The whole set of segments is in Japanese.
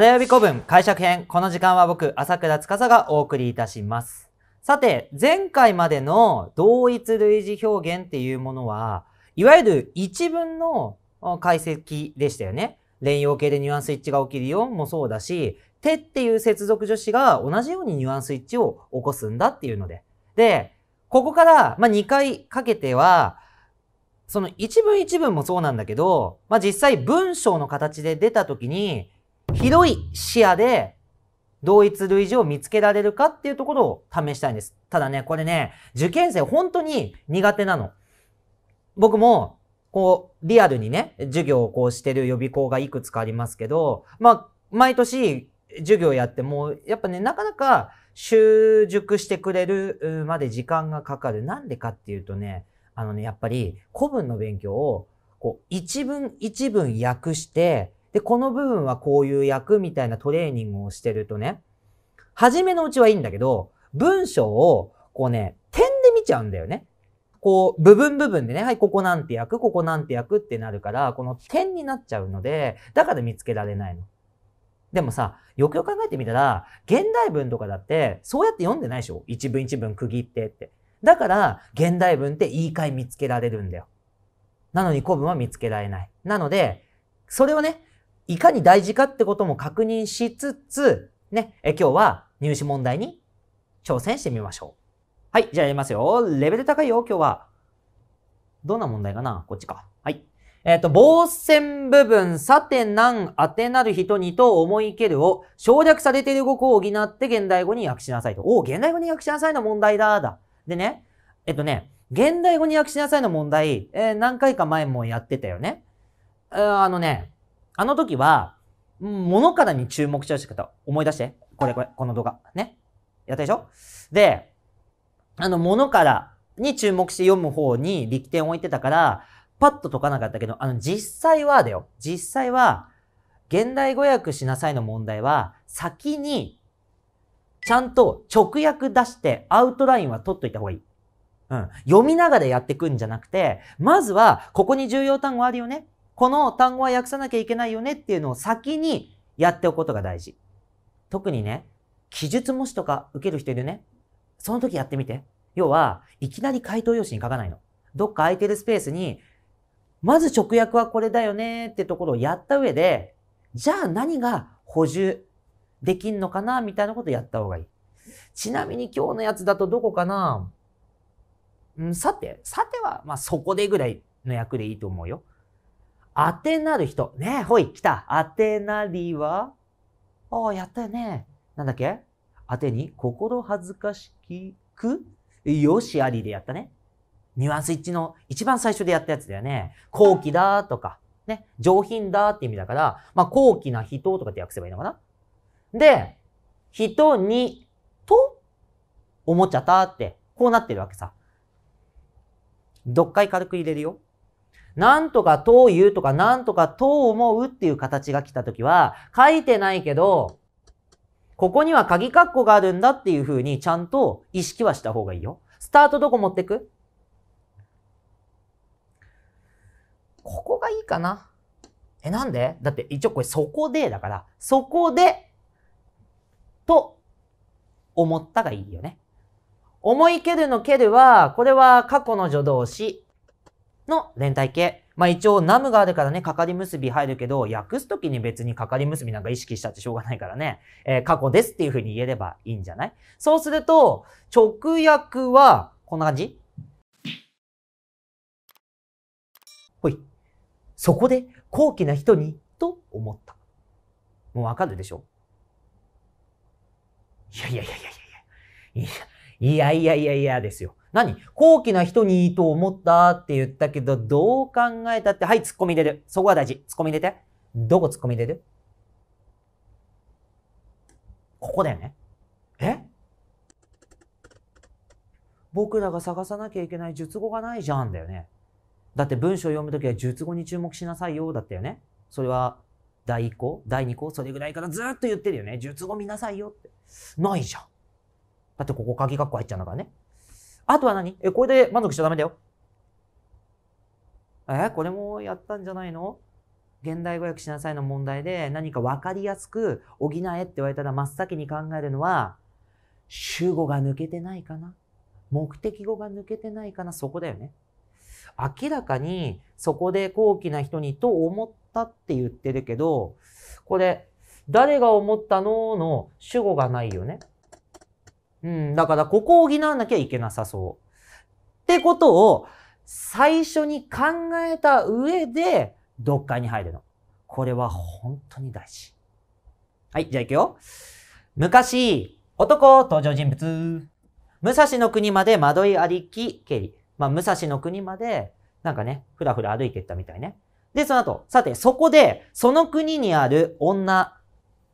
呼び古文解釈編。この時間は僕、朝倉司がお送りいたします。さて、前回までの同一類似表現っていうものは、いわゆる一文の解析でしたよね。連用形でニュアンス一致が起きるよもそうだし、手っていう接続助詞が同じようにニュアンス一致を起こすんだっていうので。で、ここから、ま2回かけては、その一文一文もそうなんだけど、まあ、実際文章の形で出た時に、広い視野で同一類似を見つけられるかっていうところを試したいんです。ただね、これね、受験生本当に苦手なの。僕も、こう、リアルにね、授業をこうしてる予備校がいくつかありますけど、まあ、毎年授業やっても、やっぱね、なかなか習熟してくれるまで時間がかかる。なんでかっていうとね、あのね、やっぱり古文の勉強を、こう、一文一文訳して、で、この部分はこういう役みたいなトレーニングをしてるとね、初めのうちはいいんだけど、文章をこうね、点で見ちゃうんだよね。こう、部分部分でね、はい、ここなんて役、ここなんて役ってなるから、この点になっちゃうので、だから見つけられないの。でもさ、よくよく考えてみたら、現代文とかだって、そうやって読んでないでしょ一文一文区切ってって。だから、現代文って言い換え見つけられるんだよ。なのに古文は見つけられない。なので、それをね、いかに大事かってことも確認しつつ、ね、え今日は入試問題に挑戦してみましょう。はい、じゃあやりますよ。レベル高いよ、今日は。どんな問題かなこっちか。はい。えっ、ー、と、防線部分、さてなん、当てなる人にと思いけるを省略されている語句を補って現代語に訳しなさいと。おお、現代語に訳しなさいの問題だ、だ。でね、えっとね、現代語に訳しなさいの問題、えー、何回か前もやってたよね。あのね、あの時は、物からに注目しちゃう仕方、思い出して。これこれ、この動画。ね。やったでしょで、あの、物からに注目して読む方に力点を置いてたから、パッと解かなかったけど、あの、実際はだよ。実際は、現代語訳しなさいの問題は、先に、ちゃんと直訳出してアウトラインは取っといた方がいい。うん。読みながらやっていくんじゃなくて、まずは、ここに重要単語あるよね。この単語は訳さなきゃいけないよねっていうのを先にやっておくことが大事。特にね、記述模試とか受ける人いるね。その時やってみて。要は、いきなり回答用紙に書かないの。どっか空いてるスペースに、まず直訳はこれだよねってところをやった上で、じゃあ何が補充できんのかなみたいなことをやった方がいい。ちなみに今日のやつだとどこかなうん、さて、さては、まあ、そこでぐらいの役でいいと思うよ。当てなる人。ねえ、ほい、来た。当てなりはああ、やったよね。なんだっけ当てに、心恥ずかしく、よしありでやったね。ニュアンス一の一番最初でやったやつだよね。高貴だとか、ね、上品だって意味だから、まあ、高貴な人とかって訳せばいいのかな。で、人に、と、思っちゃったって、こうなってるわけさ。読解軽く入れるよ。なんとかと言うとか、なんとかと思うっていう形が来たときは、書いてないけど、ここには鍵括弧があるんだっていうふうにちゃんと意識はした方がいいよ。スタートどこ持ってくここがいいかな。え、なんでだって一応これそこでだから、そこで、と思ったがいいよね。思いけるのけるは、これは過去の助動詞。の連帯形。まあ一応ナムがあるからね、かかり結び入るけど、訳すときに別にかかり結びなんか意識したってしょうがないからね、えー、過去ですっていうふうに言えればいいんじゃないそうすると、直訳は、こんな感じほい。そこで、高貴な人に、と思った。もうわかるでしょいやいやいやいやいやいや。いやいやいやいやですよ。何高貴な人にいいと思ったって言ったけど、どう考えたって、はい、ツッコミ出る。そこは大事。ツッコミ出て。どこ突っ込み出るここだよね。え僕らが探さなきゃいけない術語がないじゃんだよね。だって文章を読むときは術語に注目しなさいよだったよね。それは第1項、第2項、それぐらいからずっと言ってるよね。術語見なさいよって。ないじゃん。だってここ鍵括弧入っちゃうんだからね。あとは何え、これで満足しちゃダメだよ。え、これもやったんじゃないの現代語訳しなさいの問題で何か分かりやすく補えって言われたら真っ先に考えるのは、主語が抜けてないかな目的語が抜けてないかなそこだよね。明らかにそこで高貴な人にと思ったって言ってるけど、これ、誰が思ったのの主語がないよね。うん、だからここを補わなきゃいけなさそう。ってことを最初に考えた上で読解に入るの。これは本当に大事。はい、じゃあ行くよ。昔、男、登場人物。武蔵の国まで惑いありき、けり。まあ、武蔵の国まで、なんかね、ふらふら歩いてったみたいね。で、その後、さて、そこで、その国にある女、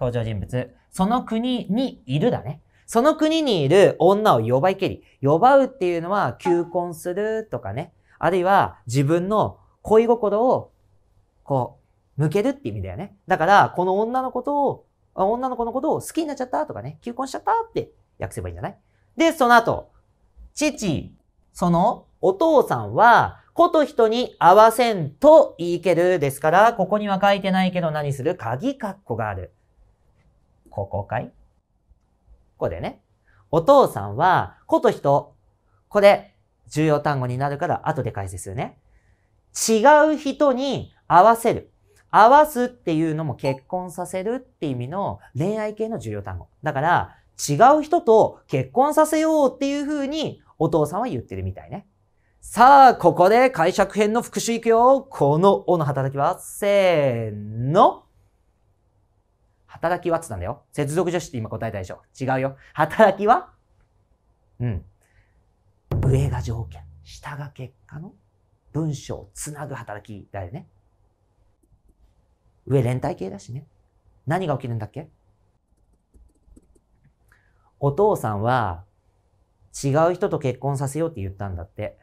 登場人物、その国にいるだね。その国にいる女を呼ばいけり。呼ばうっていうのは、求婚するとかね。あるいは、自分の恋心を、こう、向けるって意味だよね。だから、この女のことを、女の子のことを好きになっちゃったとかね、求婚しちゃったって訳せばいいんじゃないで、その後、父、そのお父さんは、こと人に合わせんと言いけるですから、ここには書いてないけど何する鍵括弧がある。ここかいここでね、お父さんは、子と人。これ、重要単語になるから後で解説するね。違う人に合わせる。合わすっていうのも結婚させるって意味の恋愛系の重要単語。だから、違う人と結婚させようっていう風にお父さんは言ってるみたいね。さあ、ここで解釈編の復習いくよ。このおの働きは、せーの。働きはって言ったんだよ。接続助詞って今答えたでしょ。違うよ。働きはうん。上が条件、下が結果の文章をつなぐ働きだよね。上連帯系だしね。何が起きるんだっけお父さんは違う人と結婚させようって言ったんだって。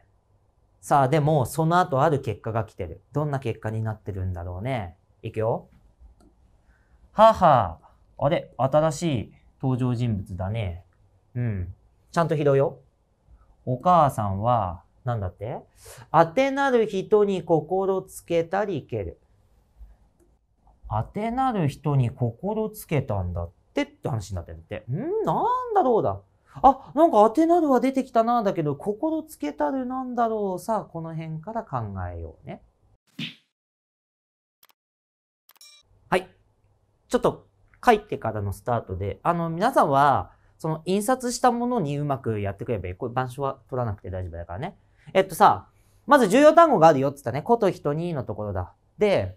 さあでもその後ある結果が来てる。どんな結果になってるんだろうね。いくよ。はは、あれ、新しい登場人物だね。うん。ちゃんと拾うよ。お母さんは、なんだって当てなる人に心つけたりいける。当てなる人に心つけたんだってって話になってるって。んなんだろうだ。あ、なんか当てなるは出てきたなだけど、心つけたるなんだろうさ、この辺から考えようね。ちょっと書いてからのスタートで、あの、皆さんは、その印刷したものにうまくやってくればいい。これ、板書は取らなくて大丈夫だからね。えっとさ、まず重要単語があるよって言ったね。こと人にのところだ。で、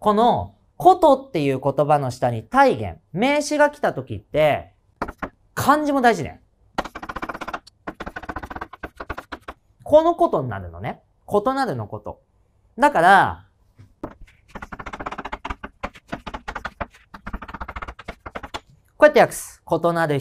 この、ことっていう言葉の下に体言、名詞が来た時って、漢字も大事ね。このことになるのね。異なるのこと。だから、こうやって訳す。異なる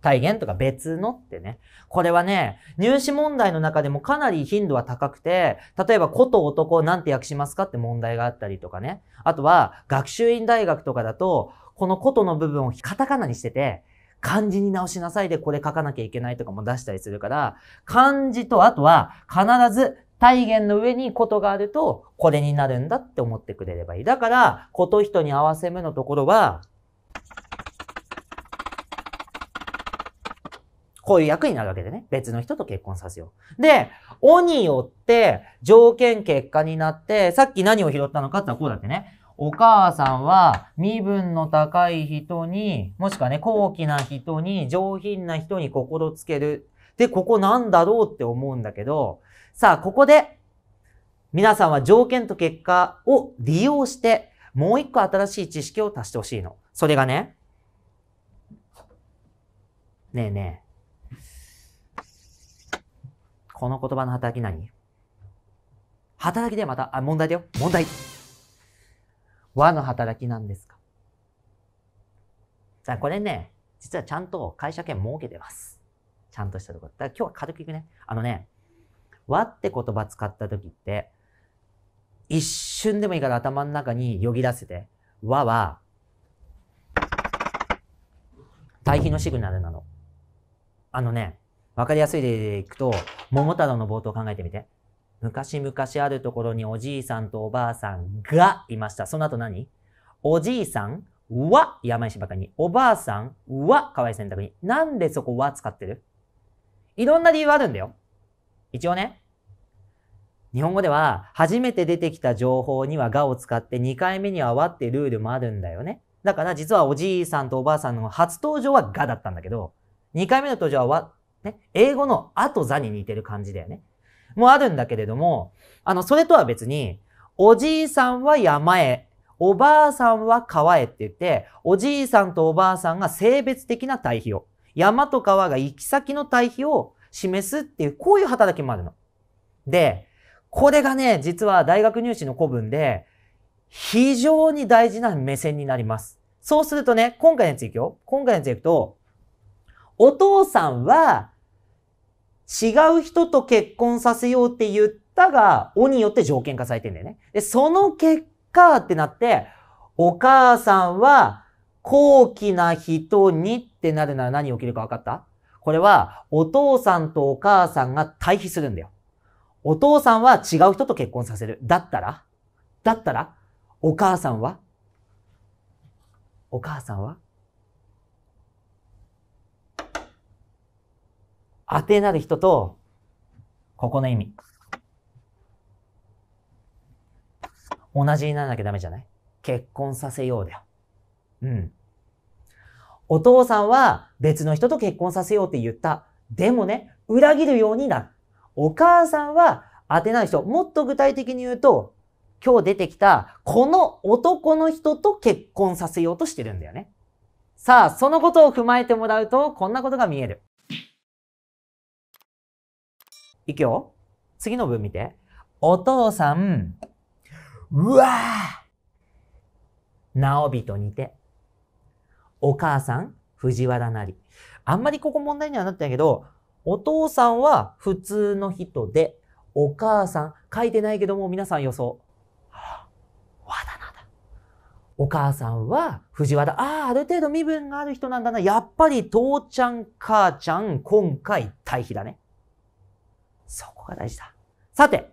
体現とか別のってね。これはね、入試問題の中でもかなり頻度は高くて、例えば、子と男なんて訳しますかって問題があったりとかね。あとは、学習院大学とかだと、このことの部分をカタカナにしてて、漢字に直しなさいでこれ書かなきゃいけないとかも出したりするから、漢字とあとは必ず体現の上にことがあると、これになるんだって思ってくれればいい。だから、こと人に合わせ目のところは、こういう役になるわけでね。別の人と結婚させよう。で、おによって条件結果になって、さっき何を拾ったのかってのはこうだってね。お母さんは身分の高い人に、もしくはね、高貴な人に、上品な人に心つける。で、ここなんだろうって思うんだけど、さあ、ここで、皆さんは条件と結果を利用して、もう一個新しい知識を足してほしいの。それがね、ねえねえ、この言葉の働き何働きでまた、あ、問題だよ。問題。和の働きなんですかさあ、これね、実はちゃんと会社権設けてます。ちゃんとしたところ。だから今日は軽くいくね。あのね、和って言葉使った時って、一瞬でもいいから頭の中によぎ出せて、和は、対比のシグナルなの。あのね、わかりやすい例でいくと、桃太郎の冒頭考えてみて。昔々あるところにおじいさんとおばあさんがいました。その後何おじいさんは山石ばかりに。おばあさんはかわい選択に。なんでそこは使ってるいろんな理由あるんだよ。一応ね、日本語では初めて出てきた情報にはがを使って2回目にはわってルールもあるんだよね。だから実はおじいさんとおばあさんの初登場はがだったんだけど、2回目の登場はわ、ね、英語のあと座に似てる感じだよね。もあるんだけれども、あの、それとは別に、おじいさんは山へ、おばあさんは川へって言って、おじいさんとおばあさんが性別的な対比を、山と川が行き先の対比を示すっていう、こういう働きもあるの。で、これがね、実は大学入試の古文で、非常に大事な目線になります。そうするとね、今回のやついくよ。今回のやついくと、お父さんは違う人と結婚させようって言ったが、おによって条件化されてんだよね。で、その結果ってなって、お母さんは高貴な人にってなるなら何起きるか分かったこれはお父さんとお母さんが対比するんだよ。お父さんは違う人と結婚させる。だったらだったらお母さんはお母さんは当てなる人と、ここの意味。同じにならなきゃダメじゃない結婚させようだよ。うん。お父さんは別の人と結婚させようって言った。でもね、裏切るようになる。お母さんは当てない人。もっと具体的に言うと、今日出てきた、この男の人と結婚させようとしてるんだよね。さあ、そのことを踏まえてもらうと、こんなことが見える。いくよ。次の文見て。お父さん、うわぁ、なおびと似て。お母さん、藤原なり。あんまりここ問題にはなってないけど、お父さんは普通の人で、お母さん、書いてないけども皆さん予想。あら、わだなだ。お母さんは藤原。ああ、ある程度身分がある人なんだな。やっぱり父ちゃん、母ちゃん、今回対比だね。そこが大事だ。さて、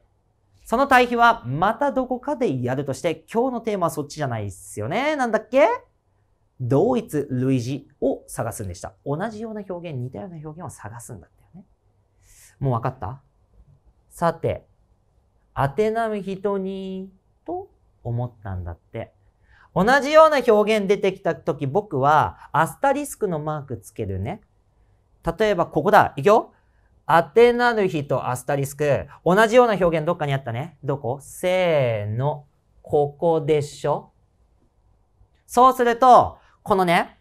その対比はまたどこかでやるとして、今日のテーマはそっちじゃないっすよね。なんだっけ同一類似を探すんでした。同じような表現、似たような表現を探すんだったよね。もう分かったさて、当てなむ人に、と思ったんだって。同じような表現出てきたとき、僕はアスタリスクのマークつけるね。例えば、ここだ。いくよ。当てなる人、アスタリスク。同じような表現どっかにあったね。どこせーの。ここでしょそうすると、このね、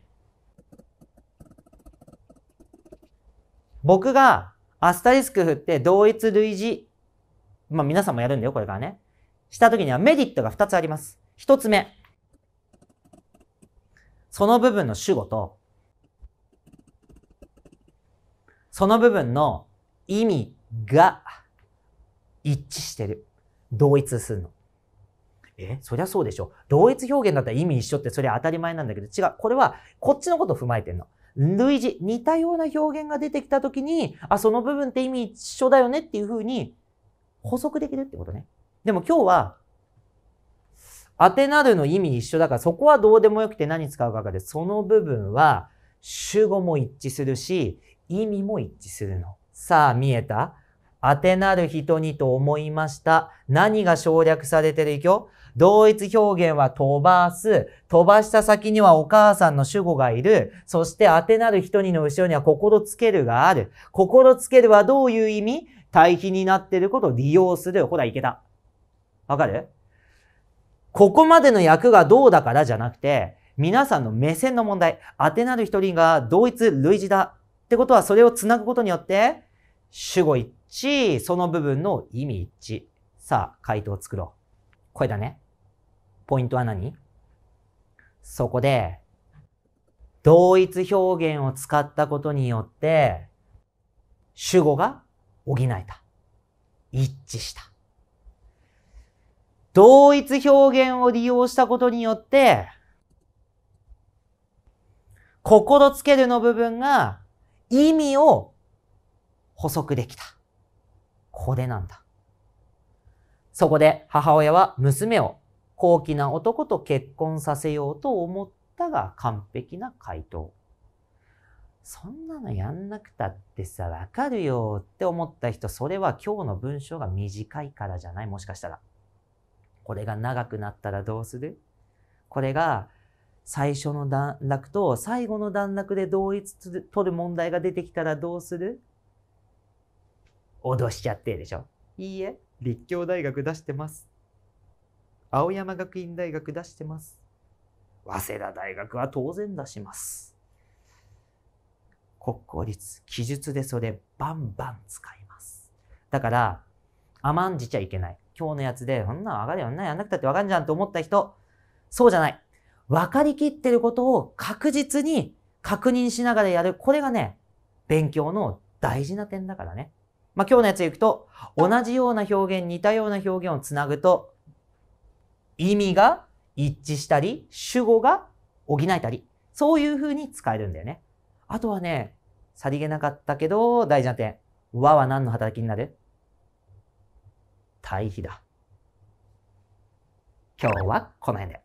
僕がアスタリスク振って同一類似、まあ皆さんもやるんだよ、これからね。したときにはメリットが2つあります。1つ目。その部分の主語と、その部分の意味が一致してる。同一するの。えそりゃそうでしょ。同一表現だったら意味一緒ってそれは当たり前なんだけど、違う。これはこっちのことを踏まえてんの。類似、似たような表現が出てきたときに、あ、その部分って意味一緒だよねっていうふうに補足できるってことね。でも今日は、当てなるの意味一緒だから、そこはどうでもよくて何使うかかで、その部分は主語も一致するし、意味も一致するの。さあ、見えた当てなる人にと思いました。何が省略されてる今日同一表現は飛ばす。飛ばした先にはお母さんの主語がいる。そして当てなる人にの後ろには心つけるがある。心つけるはどういう意味対比になっていることを利用する。ほら、いけた。わかるここまでの役がどうだからじゃなくて、皆さんの目線の問題。当てなる一人が同一類似だ。ってことは、それを繋ぐことによって、主語一致、その部分の意味一致。さあ、回答を作ろう。これだね。ポイントは何そこで、同一表現を使ったことによって、主語が補えた。一致した。同一表現を利用したことによって、心つけるの部分が意味を補足できた。これなんだ。そこで母親は娘を高貴な男と結婚させようと思ったが完璧な回答。そんなのやんなくたってさ、わかるよって思った人、それは今日の文章が短いからじゃないもしかしたら。これが長くなったらどうするこれが最初の段落と最後の段落で同一取る問題が出てきたらどうする脅しちゃってでしょいいえ、立教大学出してます。青山学院大学出してます。早稲田大学は当然出します。国公立、記述でそれバンバン使います。だから、甘んじちゃいけない。今日のやつで、そんな分かるよ、んなやんなくたってわかんじゃんと思った人、そうじゃない。分かりきってることを確実に確認しながらやる。これがね、勉強の大事な点だからね。まあ、今日のやつ行いくと、同じような表現、似たような表現をつなぐと、意味が一致したり、主語が補えたり、そういう風に使えるんだよね。あとはね、さりげなかったけど大事な点。和は何の働きになる対比だ。今日はこの辺で。